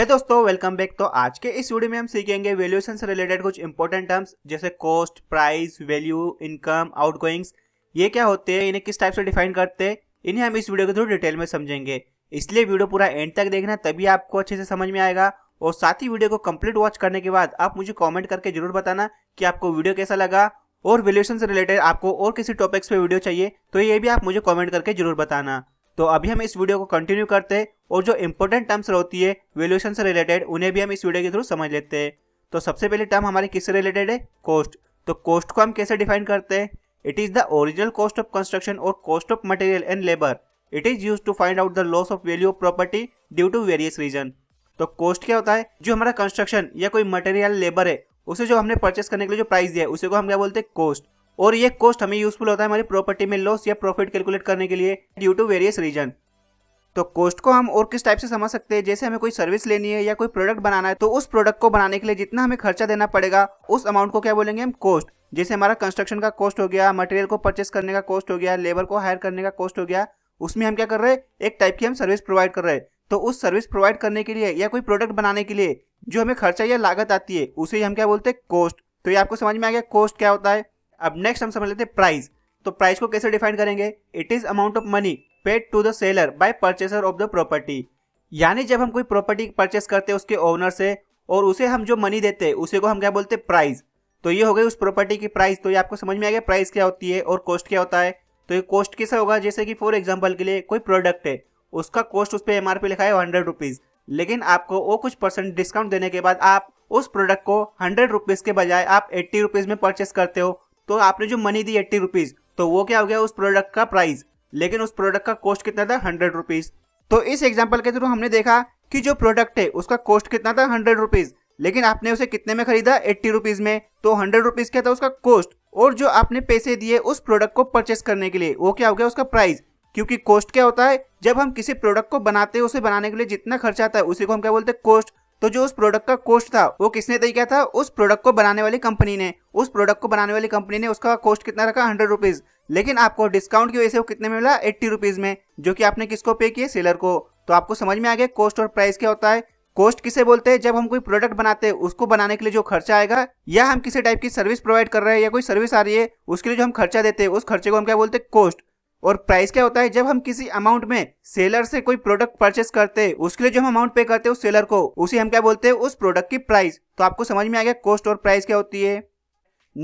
है दोस्तों welcome back तो आज के इस वीडियो में हम सीखेंगे वैल्यूएशन से रिलेटेड कुछ इंपॉर्टेंट टर्म्स जैसे cost price value income outgoings ये क्या होते हैं इन्हें किस टाइप से डिफाइन करते हैं इन्हें हम इस वीडियो के थ्रू डिटेल में समझेंगे इसलिए वीडियो पूरा एंड तक देखना तभी आपको अच्छे से समझ में आएगा और साथ ही वीडियो को कम्प्लीट वॉच करने के बाद आप मुझे कॉमेंट करके जरूर बताना कि आपको वीडियो कैसा लगा और वैल्यूएशन से रिलेटेड आपको और किसी टॉपिक्स पे वीडियो चाहिए तो ये भी आप मुझे कॉमेंट करके जरूर बताना तो अभी हम इस वीडियो को कंटिन्यू करते हैं और जो इंपॉर्टेंट टर्म्स होती है वैल्यूएशन से रिलेटेड उन्हें भी हम इस वीडियो के थ्रू समझ लेते हैं तो सबसे पहले टर्म हमारे किससे रिलेटेड है कॉस्ट तो कॉस्ट को हम कैसे डिफाइन करते हैं it is the original cost of construction और cost of material and labour it is use to find out the loss of value of property due to various reason तो cost क्या होता है जो हमारा कंस्ट्रक्शन या कोई मटेरियल लेबर है उसे जो हमने परचेस करने के लिए जो प्राइस दिया है उसे को हम क्या बोलते हैं कॉस्ट और ये कॉस्ट हमें यूजफुल होता है हमारी प्रॉपर्टी में लॉस या प्रॉफिट कैलकुलेट करने के लिए ड्यू टू वेरियस रीजन तो कॉस्ट को हम और किस टाइप से समझ सकते हैं जैसे हमें कोई सर्विस लेनी है या कोई प्रोडक्ट बनाना है तो उस प्रोडक्ट को बनाने के लिए जितना हमें खर्चा देना पड़ेगा उस अमाउंट को क्या बोलेंगे हम कॉस्ट जैसे हमारा कंस्ट्रक्शन का कॉस्ट हो गया मटेरियल को परचेस करने का कॉस्ट हो गया लेबर को हायर करने का कॉस्ट हो गया उसमें हम क्या कर रहे हैं एक टाइप की हम सर्विस प्रोवाइड कर रहे हैं तो उस सर्विस प्रोवाइड करने के लिए या कोई प्रोडक्ट बनाने के लिए जो हमें खर्चा या लागत आती है उसे हम क्या बोलते हैं कॉस्ट तो ये आपको समझ में आ गया कॉस्ट क्या होता है अब नेक्स्ट हम समझ लेते हैं प्राइस तो प्राइस को कैसे डिफाइन करेंगे it is amount of money paid to the seller by purchaser of the property यानी जब हम कोई प्रॉपर्टी परचेस करते हैं उसके ओनर से और उसे हम जो मनी देते हैं उसे को हम क्या बोलते हैं प्राइस तो ये हो गई उस प्रॉपर्टी की प्राइस तो ये आपको समझ में आ गया प्राइस क्या होती है और कॉस्ट क्या होता है तो ये कॉस्ट कैसे होगा जैसे कि फॉर एग्जाम्पल के लिए कोई प्रोडक्ट है उसका कॉस्ट उस पर एम लिखा है हंड्रेड रुपीज़ लेकिन आपको वो कुछ परसेंट डिस्काउंट देने के बाद आप उस प्रोडक्ट को हंड्रेड रुपीज़ के बजाय आप एट्टी रुपीज़ में परचेस करते हो तो आपने जो मनी दी एट्टी रुपीज तो वो क्या हो गया उस प्रोडक्ट का प्राइस लेकिन उस प्रोडक्ट का कॉस्ट कितना था हंड्रेड रुपीज तो इस एग्जाम्पल के थ्रू हमने देखा कि जो प्रोडक्ट है उसका कॉस्ट कितना था हंड्रेड रुपीज लेकिन आपने उसे कितने में खरीदा एट्टी रुपीज में तो हंड्रेड रुपीज क्या था उसका कॉस्ट और जो आपने पैसे दिए उस प्रोडक्ट को परचेस करने के लिए वो क्या हो गया उसका प्राइस क्योंकि कॉस्ट क्या होता है जब हम किसी प्रोडक्ट को बनाते हैं उसे बनाने के लिए जितना खर्चा आता है उसी को हम क्या बोलते हैं कॉस्ट तो जो उस प्रोडक्ट का कॉस्ट था वो किसने तय किया था उस प्रोडक्ट को बनाने वाली कंपनी ने उस प्रोडक्ट को बनाने वाली कंपनी ने उसका कॉस्ट कितना रखा हंड्रेड रुपीज लेकिन आपको डिस्काउंट की वजह से वो कितने में मिला एट्टी रुपीज में जो कि आपने किसको पे किए सेलर को तो आपको समझ में आ गया कॉस्ट और प्राइस क्या होता है कॉस्ट किसे बोलते हैं जब हम कोई प्रोडक्ट बनाते हैं उसको बनाने के लिए जो खर्चा आएगा या हम किसी टाइप की सर्विस प्रोवाइड कर रहे हैं या कोई सर्विस आ रही है उसके लिए जो हम खर्चा देते हैं उस खर्चे को हम क्या बोलते हैं कॉस्ट और प्राइस क्या होता है जब हम किसी अमाउंट में सेलर से कोई प्रोडक्ट परचेस करते हैं उसके लिए जो हम अमाउंट पे करते हैं उस सेलर को उसी हम क्या बोलते हैं उस प्रोडक्ट की प्राइस तो आपको समझ में आ गया कॉस्ट और प्राइस क्या होती है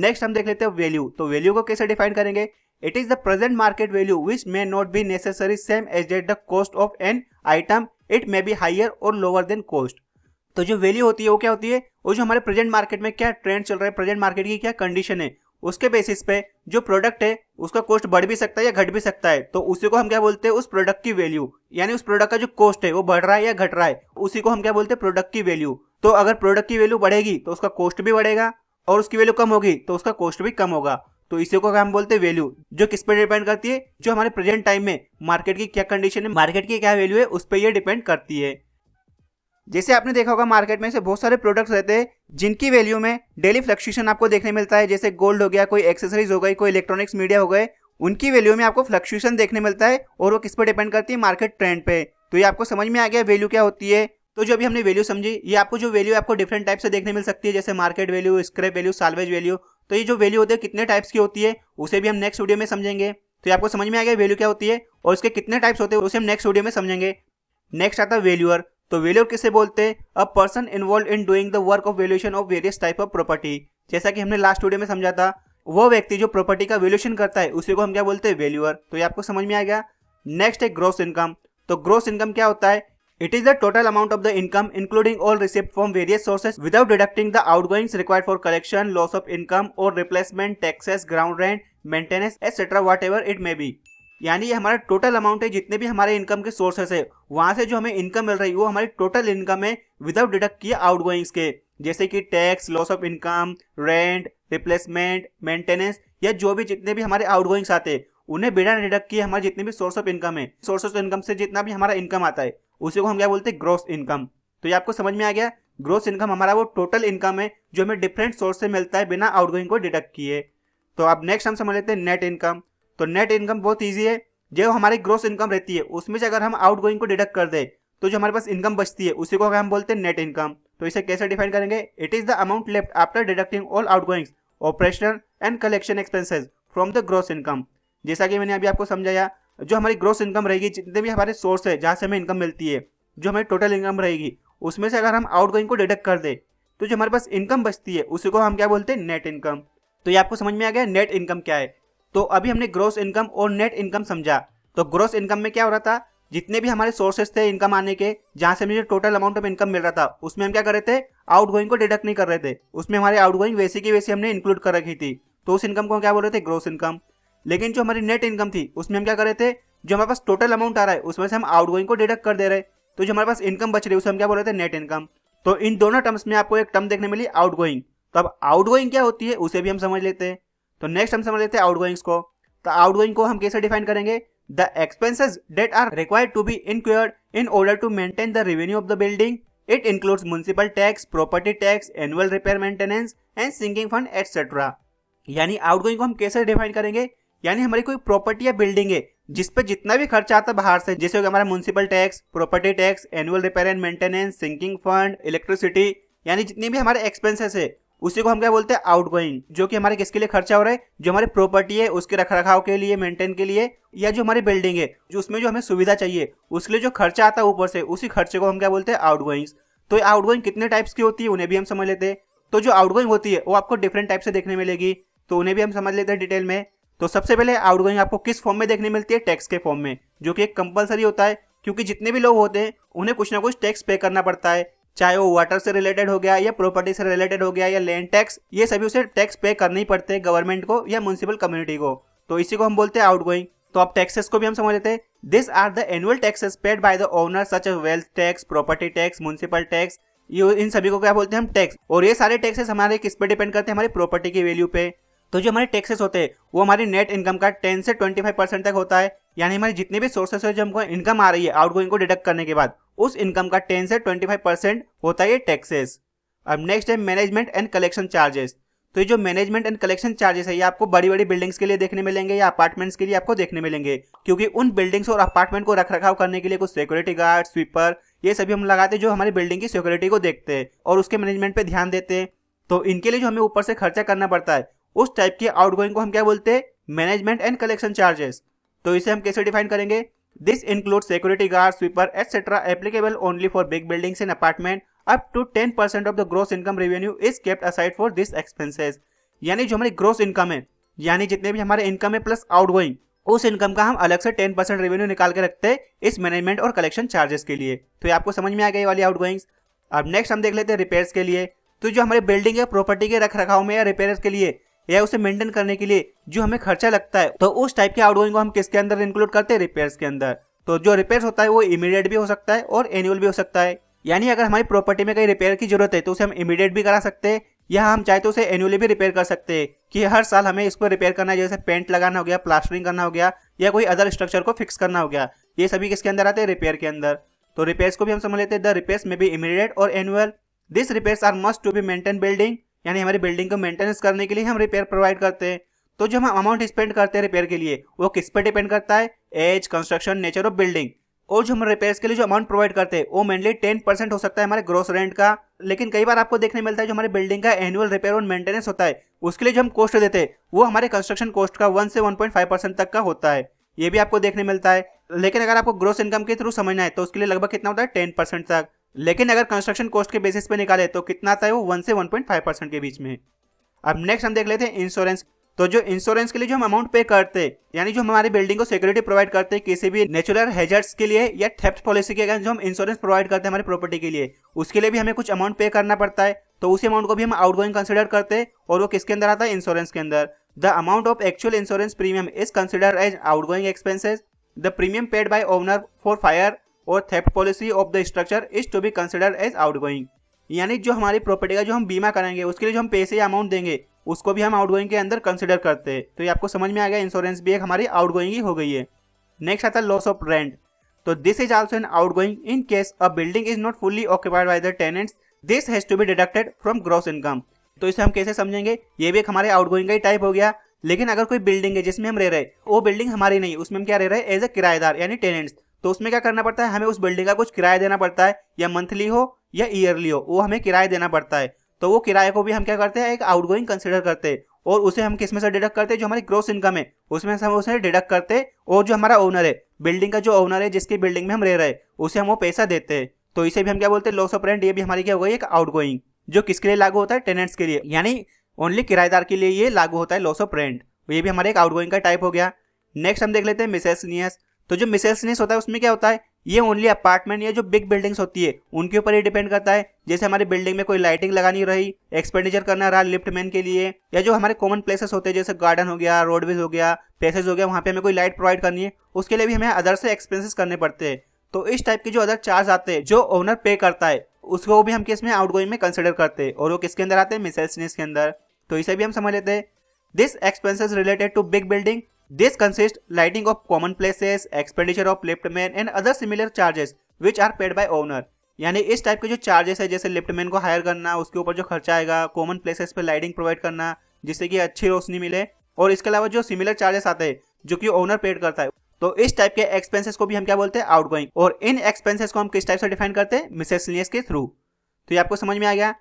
नेक्स्ट हम देख लेते हैं वैल्यू तो वैल्यू को कैसे डिफाइन करेंगे it is the present market value which may not be necessary same as that the cost of an item it may be higher और लोअर देन कॉस्ट तो जो वैल्यू होती है वो क्या होती है और जो हमारे प्रेजेंट मार्केट में क्या ट्रेंड चल रहा है प्रेजेंट मार्केट की क्या कंडीशन है उसके बेसिस पे जो प्रोडक्ट है उसका कॉस्ट बढ़ भी सकता है या घट भी सकता है तो उसी को हम क्या बोलते हैं उस प्रोडक्ट की वैल्यू यानी उस प्रोडक्ट का जो कॉस्ट है वो बढ़ रहा है या घट रहा है उसी को हम क्या बोलते हैं प्रोडक्ट की वैल्यू तो अगर प्रोडक्ट की वैल्यू बढ़ेगी तो उसका कॉस्ट भी बढ़ेगा और उसकी वैल्यू कम होगी तो उसका कॉस्ट भी कम होगा तो इसी को हम बोलते हैं वैल्यू जो किस पर डिपेंड करती है जो हमारे प्रेजेंट टाइम में मार्केट की क्या कंडीशन है मार्केट की क्या वैल्यू है उस पर यह डिपेंड करती है जैसे आपने देखा होगा मार्केट में से बहुत सारे प्रोडक्ट्स रहते हैं जिनकी वैल्यू में डेली फ्लक्चुएशन आपको देखने मिलता है जैसे गोल्ड हो गया कोई एक्सेसरीज हो गई कोई इलेक्ट्रॉनिक्स मीडिया हो गए उनकी वैल्यू में आपको फ्लक्चुएशन देखने मिलता है और वो किस पर डिपेंड करती है मार्केट ट्रेंड पे तो ये आपको समझ में आ गया वैल्यू क्या होती है तो जो अभी हमने वैल्यू समझी ये आपको जो वैल्यू आपको डिफरेंट टाइप से देखने मिल सकती है जैसे market value scrap value salvage value तो ये जो वैल्यू होती है कितने टाइप्स की होती है उसे भी हम नेक्स्ट वीडियो में समझेंगे तो ये आपको समझ में आ गया वैल्यू क्या होती है और उसके कितने टाइप्स होते हैं उसे हम नेक्स्ट वीडियो में समझेंगे नेक्स्ट आता है वैल्यूअर तो वेल्यूर किसे बोलते हैं a person involve in doing the work of valuation of various type of property जैसा कि हमने लास्ट वीडियो में समझा था वो व्यक्ति जो प्रॉपर्टी का वेल्यूशन करता है उसी को हम क्या बोलते हैं वेल्यूअर तो ये आपको समझ में आ गया नेक्स्ट है ग्रोस इनकम तो ग्रोस इनकम क्या होता है it is the total amount of the income including all receipt from various sources without deducting the outgoings required for collection loss of income और replacement taxes ground rent maintenance etcetera whatever it may be यानी ये हमारा total amount है जितने भी हमारे income के sources है वहां से जो हमें इनकम मिल रही है वो हमारी टोटल इनकम है विदाउट डिडक्ट किए आउट के जैसे कि tax loss of income rent replacement maintenance या जो भी जितने भी हमारे आउट गोइंग्स आते उन्हें बिना डिडक्ट किए हमारे जितने भी सोर्स ऑफ इनकम है सोर्स ऑफ इनकम से जितना भी हमारा इनकम आता है उसी को हम क्या बोलते हैं ग्रोस इनकम तो ये आपको समझ में आ गया ग्रोस इनकम हमारा वो टोटल इनकम है जो हमें डिफरेंट सोर्स से मिलता है बिना आउट को डिडक्ट किए तो अब नेक्स्ट हम समझ लेते हैं नेट इनकम तो नेट इनकम बहुत ईजी है जो हमारी ग्रोस इनकम रहती है उसमें से अगर हम आउट गोइंग को डिडक्ट कर दें तो जो हमारे पास इनकम बचती है उसी को हम बोलते हैं नेट इनकम तो इसे कैसे डिफाइन करेंगे it is the amount left after deducting all out operational and collection expenses from the gross income जैसा कि मैंने अभी आपको समझाया जो हमारी ग्रोस इनकम रहेगी जितने भी हमारे सोर्स है जहाँ से हमें इनकम मिलती है जो हमारी टोटल इनकम रहेगी उसमें से अगर हम आउट गोइंग को डिडक्ट कर दें तो जो हमारे पास इनकम बचती है उसी को हम क्या बोलते हैं नेट इनकम तो ये आपको समझ में आ गया नेट इनकम क्या है तो अभी हमने ग्रोस इनकम और नेट इनकम समझा तो ग्रोस इनकम में क्या हो रहा था जितने भी हमारे सोर्सेस थे इनकम आने के जहाँ से मुझे टोटल अमाउंट ऑफ इनकम मिल रहा था उसमें हम क्या कर रहे थे आउट को डिडक्ट नहीं कर रहे थे उसमें हमारे आउट गोइंग वैसे की वैसे हमने इंक्लूड कर रखी थी तो उस इनकम को हम क्या बोल रहे थे ग्रोस इनकम लेकिन जो हमारी नेट इनकम थी उसमें हम क्या कर रहे थे जो हमारे पास टोटल अमाउंट आ रहा है उसमें से हम आउट गोइंग को डिडक्ट कर दे रहे तो जो हमारे पास इनकम बच रही है उसे हम क्या बोल रहे थे नेट इनकम तो इन दोनों टर्म्स में आपको एक टर्म देखने मिली आउट तो अब आउट क्या होती है उसे भी हम समझ लेते हैं तो नेक्स्ट हम समझ लेते हैं आउटगोइंग्स को तो आउटगोइंग को हम कैसे डिफाइन करेंगे the expenses that are required to be incurred in order to maintain the revenue of the building it includes municipal tax property tax annual repair maintenance and sinking fund etcetera यानी outgoing को हम कैसे define करेंगे यानी हमारी कोई property या building है जिस पर जितना भी खर्चा आता है बाहर से जैसे हमारा municipal tax property tax annual repair and maintenance sinking fund electricity यानी जितने भी हमारे एक्सपेंसेस है उसी को हम क्या बोलते हैं आउट गोइंग जो कि हमारे किसके लिए खर्चा हो रहा है जो हमारी प्रॉपर्टी है उसके रख रखाव के लिए मेंटेन के लिए या जो हमारी बिल्डिंग है जो उसमें जो हमें सुविधा चाहिए उसके लिए जो खर्चा आता है ऊपर से उसी खर्चे को हम क्या बोलते हैं आउट गोइंग्स तो आउट गोइंग कितने टाइप्स की होती है उन्हें भी हम समझ लेते हैं तो जो आउट गोइंग होती है वो आपको डिफरेंट टाइप से देखने मिलेगी तो उन्हें भी हम समझ लेते हैं डिटेल में तो सबसे पहले आउट गोइंग आपको किस फॉर्म में देखने मिलती है टैक्स के फॉर्म में जो कि एक कंपलसरी होता है क्योंकि जितने भी लोग होते हैं उन्हें कुछ ना कुछ टैक्स पे करना पड़ता है चाहे वो वाटर से रिलेटेड हो गया या प्रॉपर्टी से रिलेटेड हो गया या लैंड टैक्स ये सभी उसे टैक्स पे करने ही पड़ते हैं गवर्नमेंट को या म्यूनसिपल कम्युनिटी को तो इसी को हम बोलते हैं आउटगोइंग तो आप टैक्सेस को भी हम समझ लेते हैं this are the annual taxes paid by the owner such as wealth tax property tax municipal tax ये इन सभी को क्या बोलते हैं हम टैक्स और ये सारे टैक्सेस हमारे किस पे डिपेंड करते हैं हमारी प्रॉपर्टी की वैल्यू पे तो जो हमारे टैक्सेस होते हैं वो हमारी नेट इनकम का टेन से ट्वेंटी फाइव परसेंट तक होता है यानी हमारे जितने भी सोर्सेस है जो हमको इनकम आ रही है आउटगोइंग को डिडक्ट करने के बाद उस इनकम का टेन से ट्वेंटी फाइव परसेंट होता है टैक्सेस अब नेक्स्ट है मैनेजमेंट एंड कलेक्शन चार्जेस तो ये जो मैनेजमेंट एंड कलेक्शन चार्जेस है ये आपको बड़ी बड़ी बिल्डिंग्स के लिए देखने मिलेंगे या अपार्टमेंट्स के लिए आपको देखने मिलेंगे क्योंकि उन बिल्डिंग्स और अपार्टमेंट को रख रखाव करने के लिए कुछ सिक्योरिटी गार्ड स्वीपर ये सभी हम लगाते हैं जो हमारी बिल्डिंग की सिक्योरिटी को देखते हैं और उसके मैनेजमेंट पे ध्यान देते हैं तो इनके लिए जो हमें ऊपर से खर्चा करना पड़ता है उस टाइप की आउटगोइंग को हम क्या बोलते हैं मैनेजमेंट एंड कलेक्शन चार्जेस तो इसे हम कैसे डिफाइन करेंगे this include security guard sweeper etcetera applicable only for big buildings and apartment up to ten percent of the gross income revenue is kept aside for this expenses यानी जो हमारी gross income है यानी जितने भी हमारे income है plus outgoing उस इनकम का हम अलग से टेन परसेंट रेवेन्यू निकाल के रखते हैं इस मैनेजमेंट और कलेक्शन चार्जेस के लिए तो ये आपको समझ में आ गई वाली आउट गोइंग्स अब नेक्स्ट हम देख लेते हैं रिपेयर्स के लिए तो जो हमारे बिल्डिंग है प्रॉपर्टी के रख रखाव में या रिपेयर्स के लिए या उसे मेंटेन करने के लिए जो हमें खर्चा लगता है तो उस टाइप के आउटगोइंग को हम किसके अंदर इंक्लूड करते हैं रिपेयर के अंदर तो जो रिपेयर होता है वो इमीडिएट भी हो सकता है और एनुअल भी हो सकता है यानी अगर हमारी प्रॉपर्टी में कहीं रिपेयर की जरूरत है तो उसे हम इमीडिएट भी करा सकते हैं या हम चाहे तो उसे एनुअली भी रिपेयर कर सकते हैं कि हर साल हमें इसको रिपेयर करना है जैसे पेंट लगाना हो गया प्लास्टरिंग करना हो गया या कोई अदर स्ट्रक्चर को फिक्स करना हो गया ये सभी किसके अंदर आते हैं रिपेयर के अंदर तो रिपेयर्स को भी हम समझ लेते हैं द रिपेयर्स में भी इमीडिएट और annual this repairs are must to be maintain building यानी हमारी बिल्डिंग को मेंटेनेंस करने के लिए हम रिपेयर प्रोवाइड करते हैं तो जो हम अमाउंट स्पेंड करते हैं रिपेयर के लिए वो किस पर डिपेंड करता है age construction nature of building और जो हम रिपेयर्स के लिए जो अमाउंट प्रोवाइड करते हैं वो मेनली टेन परसेंट हो सकता है हमारे ग्रोस रेंट का लेकिन कई बार आपको देखने मिलता है जो हमारे बिल्डिंग का एनुअल रिपेयर और मेंटेनेंस होता है उसके लिए जो हम कॉस्ट देते हैं वो हमारे कंस्ट्रक्शन कॉस्ट का वन से वन पॉइंट फाइव परसेंट तक का होता है ये भी आपको देखने मिलता है लेकिन अगर आपको ग्रोस इनकम के थ्रू समझना है तो उसके लिए लगभग कितना होता है टेन परसेंट तक लेकिन अगर कंस्ट्रक्शन कॉस्ट के बेसिस पे निकाले तो कितना आता है वो वन से वन पॉइंट फाइव परसेंट के बीच में अब नेक्स्ट हम देख लेते हैं इंश्योरेंस तो जो इंश्योरेंस के लिए जो हम अमाउंट पे करते हैं यानी जो हम हमारी बिल्डिंग को सिक्योरिटी प्रोवाइड करते हैं किसी भी नेचुरल हेजर्ट्स के लिए या थेप्ट पॉलिसी के अगर जो हम इंश्योरेंस प्रोवाइड करते हैं हमारी प्रॉपर्टी के लिए उसके लिए भी हमें कुछ अमाउंट पे करना पड़ता है तो उसी अमाउंट को भी हम आउट गोइंग कंसिडर करते हैं और वो किसके अंदर आता है इंश्योरेंस के अंदर the amount of actual insurance premium is consider as going expenses the premium paid by owner for fire और theft policy of the structure is to be consider as out यानी जो हमारी प्रॉपर्टी का जो हम बीमा करेंगे उसके लिए जो हम पैसे या अमाउंट देंगे उसको भी हम आउट के अंदर कंसिडर करते हैं तो ये आपको समझ में आ गया इंश्योरेंस भी एक हमारी आउट ही हो गई है नेक्स्ट आता है लॉस ऑफ रेंट तो this is also an going in case a building is not fully occupied by the tenants this has to be deducted from gross income तो इसे हम कैसे समझेंगे ये भी एक हमारे आउट का ही टाइप हो गया लेकिन अगर कोई बिल्डिंग है जिसमें हम रह रहे वो बिल्डिंग हमारी नहीं उसमें हम क्या रह रहे एज ए किराएदार यानी टेनेंट्स तो उसमें क्या करना पड़ता है हमें उस बिल्डिंग का कुछ किराया देना पड़ता है या मंथली हो या ईयरली हो वो हमें किराया देना पड़ता है तो वो किराए को भी हम क्या करते हैं एक आउट गोइंग कंसिडर करते हैं और उसे हम किस में से डिडक्ट करते हैं जो हमारी ग्रोस इनकम है उसमें से हम उसे डिडक्ट करते हैं और जो हमारा ओनर है बिल्डिंग का जो ओनर है जिसकी बिल्डिंग में हम रह रहे हैं उसे हम वो पैसा देते हैं तो इसे भी हम क्या बोलते हैं लॉस ऑफ रेंट ये भी हमारी क्या हो गई एक आउटगोइंग जो किसके लिए लागू होता है टेनेंट्स के लिए यानी ओनली किराएदार के लिए ये लागू होता है लॉस ऑफ रेंट ये भी हमारे एक गोइंग का टाइप हो गया नेक्स्ट हम देख लेते हैं मिसेसनियस तो जो मिसेसनेस होता है उसमें क्या होता है ये ओनली अपार्टमेंट या जो बिग बिल्डिंग्स होती है उनके ऊपर ही डिपेंड करता है जैसे हमारे बिल्डिंग में कोई लाइटिंग लगानी रही एक्सपेंडिचर करना रहा लिफ्टमैन के लिए या जो हमारे कॉमन प्लेसेस होते हैं जैसे गार्डन हो गया रोडवेज हो गया पैसेज हो गया वहाँ पे हमें कोई लाइट प्रोवाइड करनी है उसके लिए भी हमें अदर से एक्सपेंसेस करने पड़ते हैं तो इस टाइप के जो अदर चार्ज आते हैं जो ओनर पे करता है उसको भी हम किस में आउट में कंसिडर करते हैं और वो किसके अंदर आते हैं मिसेल्सनेस के अंदर तो इसे भी हम समझ लेते हैं this expenses related to big building This consists lighting of common places, expenditure of liftman and other similar charges which are paid by owner. यानी इस टाइप के जो चार्जेस है जैसे लिफ्टमैन को हायर करना उसके ऊपर जो खर्चा आएगा कॉमन प्लेसेस पे लाइटिंग प्रोवाइड करना जिससे कि अच्छी रोशनी मिले और इसके अलावा जो सिमिलर चार्जेस आते हैं जो कि ओनर पेड करता है तो इस टाइप के एक्सपेंसेस को भी हम क्या बोलते हैं आउट गोइंग और इन एक्सपेंसेस को हम किस टाइप से डिफाइन करते हैं मिसेसलियस के थ्रू तो ये आपको समझ में आ गया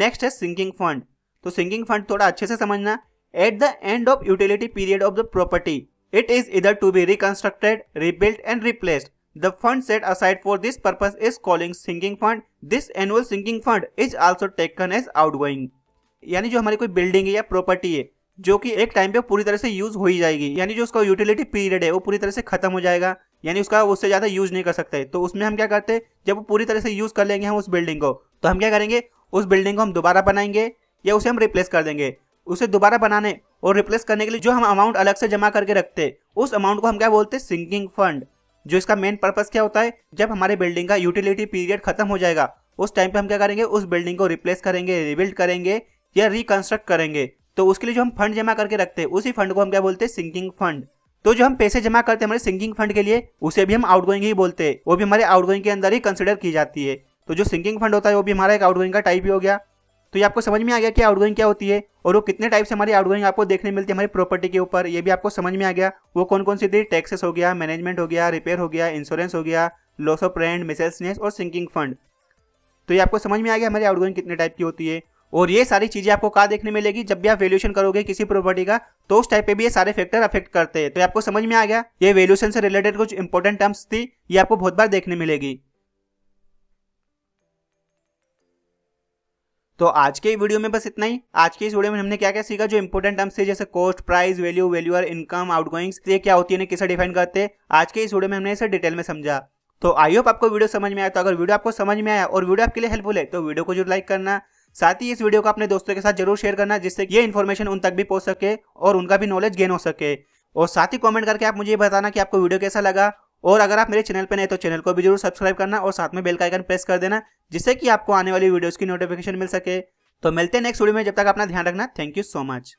नेक्स्ट है सिंकिंग फंड तो सिंकिंग फंड थोड़ा अच्छे से समझना At the end of utility period of the property, it is either to be reconstructed, rebuilt and replaced. The fund set aside for this purpose is calling sinking fund. This annual sinking fund is also taken as outgoing. यानी जो हमारी कोई building है या property है जो कि एक टाइम पे पूरी तरह से यूज हो ही जाएगी यानी जो उसका यूटिलिटी पीरियड है वो पूरी तरह से खत्म हो जाएगा यानी उसका उससे ज़्यादा यूज नहीं कर सकते तो उसमें हम क्या करते हैं जब वो पूरी तरह से यूज कर लेंगे हम उस बिल्डिंग को तो हम क्या करेंगे उस बिल्डिंग को हम दोबारा बनाएंगे या उसे हम रिप्लेस कर देंगे उसे दोबारा बनाने और रिप्लेस करने के लिए जो हम अमाउंट अलग से जमा करके रखते उस अमाउंट को हम क्या बोलते हैं सिंकिंग फंड जो इसका मेन पर्पस क्या होता है जब हमारे बिल्डिंग का यूटिलिटी पीरियड खत्म हो जाएगा उस टाइम पे हम क्या करेंगे उस बिल्डिंग को रिप्लेस करेंगे रिबिल्ड करेंगे या रिकंस्ट्रक्ट करेंगे तो उसके लिए जो हम फंड जमा करके रखते हैं उसी फंड को हम क्या बोलते हैं सिंकिंग फंड तो जो हम पैसे जमा करते हैं हमारे सिंकिंग फंड के लिए उसे भी हम आउटगोइंग ही बोलते हैं वो भी हमारे आउटगोइंग के अंदर ही कंसिडर की जाती है तो जो सिंकिंग फंड होता है वो भी हमारा एक आउटगोइंग का टाइप ही हो गया तो ये आपको समझ में आ गया कि आउटगोइंग क्या होती है और वो कितने टाइप से हमारी आउटगोइंग आपको देखने मिलती है हमारी प्रॉपर्टी के ऊपर ये भी आपको समझ में आ गया वो कौन कौन सी थी टैक्सेस हो गया मैनेजमेंट हो गया रिपेयर हो गया इंश्योरेंस हो गया लॉस ऑफ रेंट मिसेसनेस और सिंकिंग फंड तो ये आपको समझ में आ गया हमारी आउटगोइंग कितने टाइप की होती है और ये सारी चीज़ें आपको कहा देखने मिलेगी जब भी आप वैल्यूशन करोगे किसी प्रॉपर्टी का तो उस टाइप पे भी ये सारे फैक्टर अफेक्ट करते हैं तो आपको समझ में आ गया ये वैल्यूशन से रिलेटेड कुछ इंपॉर्टेंट टर्म्स थी ये आपको बहुत बार देखने मिलेगी तो आज के वीडियो में बस इतना ही आज के इस वीडियो में हमने क्या क्या सीखा जो इंपॉर्टेंट टर्म्स थे जैसे cost price value valuer income outgoings ये क्या होती है कैसे डिफाइन करते हैं आज के इस वीडियो में हमने इसे डिटेल में समझा तो आई होप आपको वीडियो समझ में आया तो अगर वीडियो आपको समझ में आया और वीडियो आपके लिए हेल्पफुल है तो वीडियो को जरूर लाइक करना साथ ही इस वीडियो को अपने दोस्तों के साथ जरूर शेयर करना जिससे ये इन्फॉर्मेशन उन तक भी पहुंच सके और उनका भी नॉलेज गेन हो सके और साथ ही कमेंट करके आप मुझे बताना कि आपको वीडियो कैसा लगा और अगर आप मेरे चैनल पर नए तो चैनल को भी जरूर सब्सक्राइब करना और साथ में बेल का आइकन प्रेस कर देना जिससे कि आपको आने वाली वीडियोज़ की नोटिफिकेशन मिल सके तो मिलते हैं नेक्स्ट वीडियो में जब तक अपना ध्यान रखना थैंक यू सो मच